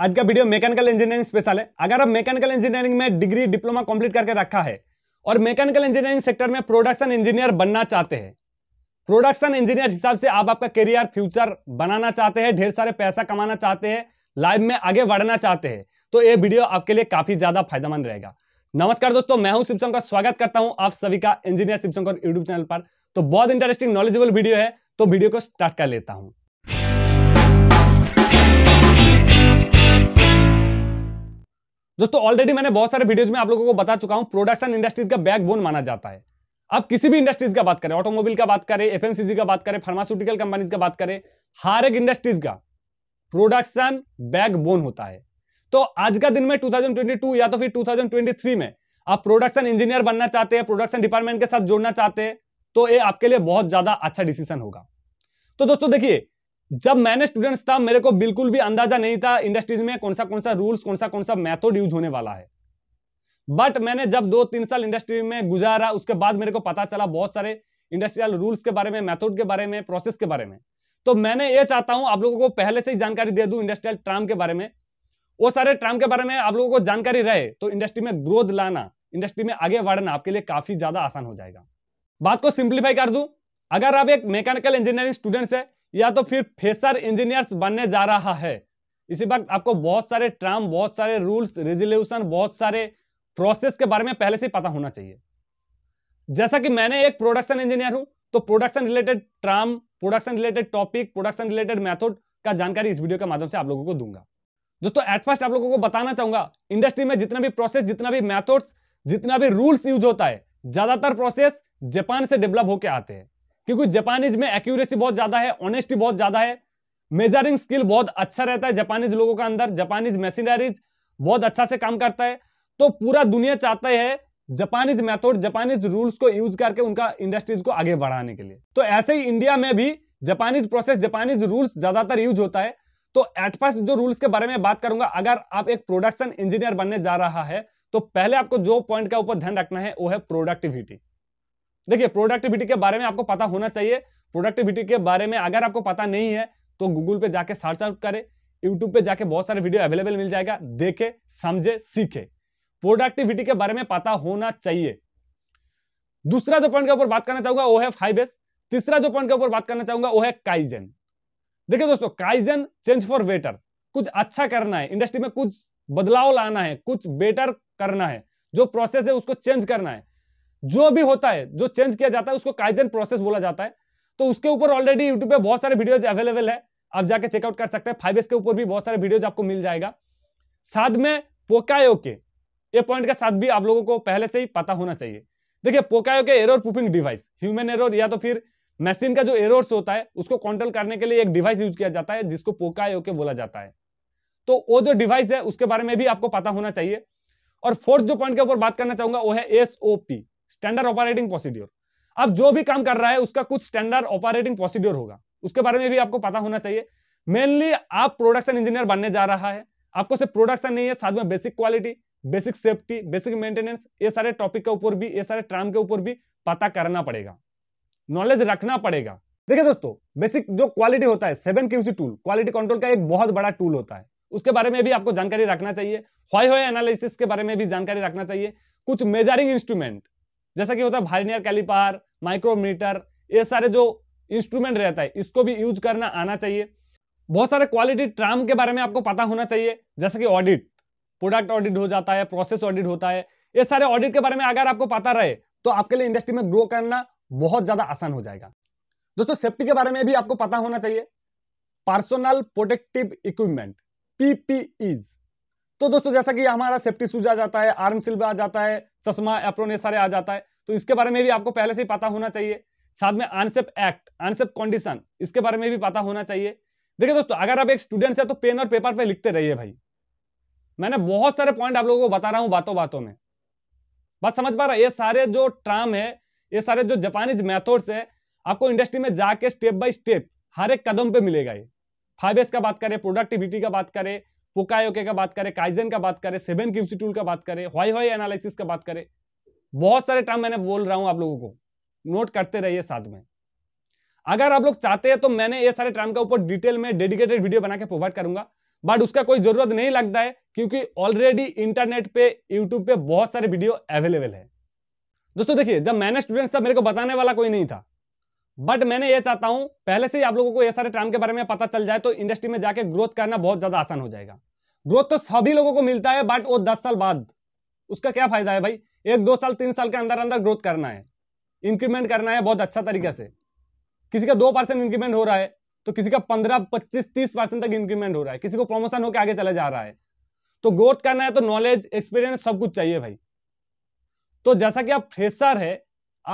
आज का video mechanical engineering special है अगर आप मैकेनिकल इंजीनियरिंग में डिग्री डिप्लोमा कंप्लीट करके रखा है और मैकेनिकल इंजीनियरिंग सेक्टर में प्रोडक्शन इंजीनियर बनना चाहते हैं प्रोडक्शन इंजीनियर हिसाब से आप आपका करियर फ्यूचर बनाना चाहते हैं ढेर सारे पैसा कमाना चाहते हैं लाइफ में आगे बढ़ना चाहते हैं तो ये वीडियो आपके लिए काफी ज्यादा फायदेमंद रहेगा नमस्कार दोस्तों मैं हूं शिवशंकर का स्वागत करता हूं आप सभी का इंजीनियर शिवशंकर यूट्यूब चैनल पर तो बहुत इंटरेस्टिंग नॉलेजेबल वीडियो है तो वीडियो को स्टार्ट कर लेता हूं दोस्तों ऑलरेडी मैंने बहुत सारे वीडियोज में आप लोगों को बता चुका हूं प्रोडक्शन इंडस्ट्रीज का बैकबोन माना जाता है अब किसी भी इंडस्ट्रीज का बात करें ऑटोमोबाइल का बात करें एफएमसीजी का बात करें फार्मास्यूटिकल कंपनीज का बात करें हर एक इंडस्ट्रीज का प्रोडक्शन बैकबोन होता है तो आज का दिन में 2022 या तो फिर 2023 में आप प्रोडक्शन इंजीनियर बनना चाहते हैं प्रोडक्शन डिपार्टमेंट के साथ जोड़ना चाहते हैं तो ये आपके लिए बहुत ज्यादा अच्छा डिसीजन होगा तो दोस्तों देखिए जब मैंने स्टूडेंट्स था मेरे को बिल्कुल भी अंदाजा नहीं था इंडस्ट्रीज में कौन सा कौन सा रूल्स कौन सा कौन सा मेथड यूज होने वाला है बट मैंने जब दो तीन साल इंडस्ट्री में गुजारा उसके बाद मेरे को पता चला बहुत सारे इंडस्ट्रियल रूल्स के बारे में मेथड के बारे में प्रोसेस के बारे में तो मैंने ये चाहता हूं आप लोगों को पहले से ही जानकारी दे दूं इंडस्ट्रियल ट्राम के बारे में वो सारे ट्राम के बारे में आप लोगों को जानकारी रहे तो इंडस्ट्री में ग्रोथ लाना इंडस्ट्री में आगे बढ़ना आपके लिए काफी ज्यादा आसान हो जाएगा बात को सिंप्लीफाई कर दू अगर आप एक मैकेनिकल इंजीनियरिंग स्टूडेंट्स है या तो फिर फेसर इंजीनियर्स बनने जा रहा है इसी वक्त आपको बहुत सारे ट्राम बहुत सारे रूल्स रेजोल्यूशन बहुत सारे प्रोसेस के बारे में पहले से पता होना चाहिए जैसा कि मैंने एक प्रोडक्शन इंजीनियर हूं तो production related term production related topic production related method का जानकारी इस वीडियो के माध्यम से आप लोगों को दूंगा दोस्तों एट फर्स्ट आप लोगों को बताना चाहूंगा इंडस्ट्री में जितना भी प्रोसेस जितना भी मैथड्स जितना भी रूल्स यूज होता है ज्यादातर प्रोसेस जापान से डेवलप होकर आते हैं क्योंकि जापानीज में एक्यूरेसी बहुत ज्यादा है ऑनेस्टी बहुत ज्यादा है मेजरिंग स्किल बहुत अच्छा रहता है जापानीज लोगों का अंदर जापानीज मशीनरीज बहुत अच्छा से काम करता है तो पूरा दुनिया चाहता है जापानीज मेथड जापानीज रूल्स को यूज करके उनका इंडस्ट्रीज को आगे बढ़ाने के लिए तो ऐसे ही इंडिया में भी जापानीज प्रोसेस जापानीज रूल्स ज्यादातर यूज होता है तो एट फर्स्ट जो रूल्स के बारे में बात करूंगा अगर आप एक प्रोडक्शन इंजीनियर बनने जा रहा है तो पहले आपको जो पॉइंट का ऊपर ध्यान रखना है वो है प्रोडक्टिविटी देखिए प्रोडक्टिविटी के बारे में आपको पता होना चाहिए प्रोडक्टिविटी के बारे में अगर आपको पता नहीं है तो गूगल पे जाके सर्च आउट करें यूट्यूब पे जाके बहुत सारे वीडियो अवेलेबल मिल जाएगा देखे समझे सीखे प्रोडक्टिविटी के बारे में पता होना चाहिए दूसरा जो पॉइंट के ऊपर बात करना चाहूंगा वो है फाइव तीसरा जो पॉइंट के ऊपर बात करना चाहूंगा वो है काइजन देखिए दोस्तों काइजन चेंज फॉर बेटर कुछ अच्छा करना है इंडस्ट्री में कुछ बदलाव लाना है कुछ बेटर करना है जो प्रोसेस है उसको चेंज करना है जो भी होता है जो चेंज किया जाता है उसको काइजन प्रोसेस बोला जाता है तो उसके ऊपर ऑलरेडी यूट्यूब पे बहुत सारे वीडियोज अवेलेबल है आप जाके चेकआउट कर सकते हैं फाइव के ऊपर भी बहुत सारे वीडियोज आपको मिल जाएगा साथ में पोकायो के ये पॉइंट के साथ भी आप लोगों को पहले से ही पता होना चाहिए देखिए पोकायो के error proofing device human error या तो फिर मशीन का जो एरर्स होता है उसको कंट्रोल करने के लिए एक डिवाइस यूज किया जाता है जिसको पोकायो के बोला जाता है तो वो जो डिवाइस है उसके बारे में भी आपको पता होना चाहिए और फोर्थ जो पॉइंट के ऊपर बात करना चाहूंगा वो है एसओपी स्टैंडर्ड ऑपरेटिंग प्रोसीड्योर अब जो भी काम कर रहा है उसका कुछ स्टैंडर्ड ऑपरेटिंग प्रोसीड्योर होगा उसके बारे में भी आपको पता होना चाहिए मेनली आप प्रोडक्शन इंजीनियर बनने जा रहा है आपको सिर्फ प्रोडक्शन नहीं है साथ में basic quality basic safety basic maintenance ये सारे टॉपिक के ऊपर भी ये सारे ट्राम के ऊपर भी पता करना पड़ेगा नॉलेज रखना पड़ेगा देखिए दोस्तों बेसिक जो क्वालिटी होता है seven QC tool quality control का एक बहुत बड़ा टूल होता है उसके बारे में भी आपको जानकारी रखना चाहिए हॉय हॉय एनालिसिस के बारे में भी जानकारी रखना चाहिए कुछ मेजरिंग इंस्ट्रूमेंट जैसा कि होता है भारनियर कैलिपार माइक्रोमीटर ये सारे जो इंस्ट्रूमेंट रहता है इसको भी यूज करना आना चाहिए बहुत सारे क्वालिटी ट्राम के बारे में आपको पता होना चाहिए जैसे कि ऑडिट प्रोडक्ट ऑडिट हो जाता है प्रोसेस ऑडिट होता है ये सारे ऑडिट के बारे में अगर आपको पता रहे तो आपके लिए इंडस्ट्री में ग्रो करना बहुत ज्यादा आसान हो जाएगा दोस्तों सेफ्टी के बारे में भी आपको पता होना चाहिए पर्सनल प्रोटेक्टिव इक्विपमेंट पीपीईज तो दोस्तों जैसा कि हमारा सेफ्टी शूज आ जाता है आर्म सिल्व आ जाता है चश्मा एप्रोन ये सारे आ जाता है तो इसके बारे में भी आपको पहले से ही पता होना चाहिए साथ में आनसेप एक्ट आनसेप कंडीशन इसके बारे में भी पता होना चाहिए देखिए दोस्तों अगर आप एक स्टूडेंट है तो पेन और पेपर पे लिखते रहिए भाई मैंने बहुत सारे पॉइंट आप लोगों को बता रहा हूँ बातों बातों में बात समझ पा रहा है ये सारे जो ट्राम है ये सारे जो जापानीज मेथड्स है आपको इंडस्ट्री में जाके स्टेप बाई स्टेप हर एक कदम पे मिलेगा ये फाइव एस का बात करें प्रोडक्टिविटी का बात करें पोकायोके का बात करें काइजन का बात करें सेवन क्यूसी टूल का बात करें हॉई हॉई एनालिसिस का बात करें बहुत सारे टर्म मैंने बोल रहा हूं आप लोगों को नोट करते रहिए साथ में अगर आप लोग चाहते हैं तो मैंने ये सारे टर्म के ऊपर डिटेल में डेडिकेटेड वीडियो बना के प्रोवाइड करूंगा बट उसका कोई जरूरत नहीं लगता है क्योंकि ऑलरेडी इंटरनेट पे यूट्यूब पे बहुत सारे वीडियो अवेलेबल है दोस्तों देखिए जब मैंने स्टूडेंट्स था मेरे को बताने वाला कोई नहीं था बट मैंने ये चाहता हूं पहले से ही आप लोगों को ये सारे टर्म के बारे में पता चल जाए तो इंडस्ट्री में जाके ग्रोथ करना बहुत ज्यादा आसान हो जाएगा ग्रोथ तो सभी लोगों को मिलता है बट वो दस साल बाद उसका क्या फायदा है भाई एक दो साल तीन साल के अंदर अंदर ग्रोथ करना है इंक्रीमेंट करना है बहुत अच्छा तरीके से किसी का दो परसेंट इंक्रीमेंट हो रहा है तो किसी का पंद्रह पच्चीस तीस परसेंट तक इंक्रीमेंट हो रहा है किसी को प्रमोशन होकर आगे चला जा रहा है तो ग्रोथ करना है तो नॉलेज एक्सपीरियंस सब कुछ चाहिए भाई तो जैसा कि आप फ्रेशर है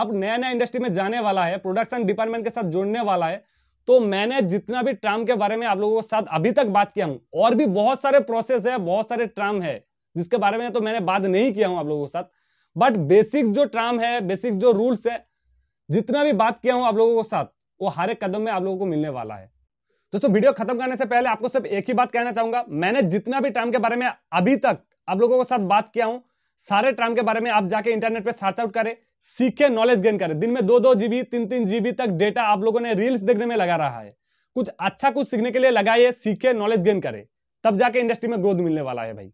आप नया नया इंडस्ट्री में जाने वाला है प्रोडक्शन डिपार्टमेंट के साथ जोड़ने वाला है तो मैंने जितना भी ट्राम के बारे में आप लोगों के साथ अभी तक बात किया हूँ और भी बहुत सारे प्रोसेस है बहुत सारे ट्राम है जिसके बारे में तो मैंने बात नहीं किया हूँ आप लोगों के साथ बट बेसिक जो ट्राम है बेसिक जो रूल्स है जितना भी बात किया हूँ आप लोगों के साथ वो हर एक कदम में आप लोगों को मिलने वाला है दोस्तों वीडियो खत्म करने से पहले आपको सिर्फ एक ही बात कहना चाहूंगा मैंने जितना भी ट्राम के बारे में अभी तक आप लोगों के साथ बात किया हूँ सारे ट्राम के बारे में आप जाके इंटरनेट पर सर्च आउट करें सीखे नॉलेज गेन करें दिन में दो दो जीबी तीन तीन जीबी तक डेटा आप लोगों ने रील्स देखने में लगा रहा है कुछ अच्छा कुछ सीखने के लिए लगाइए सीखे नॉलेज गेन करें तब जाके इंडस्ट्री में ग्रोथ मिलने वाला है भाई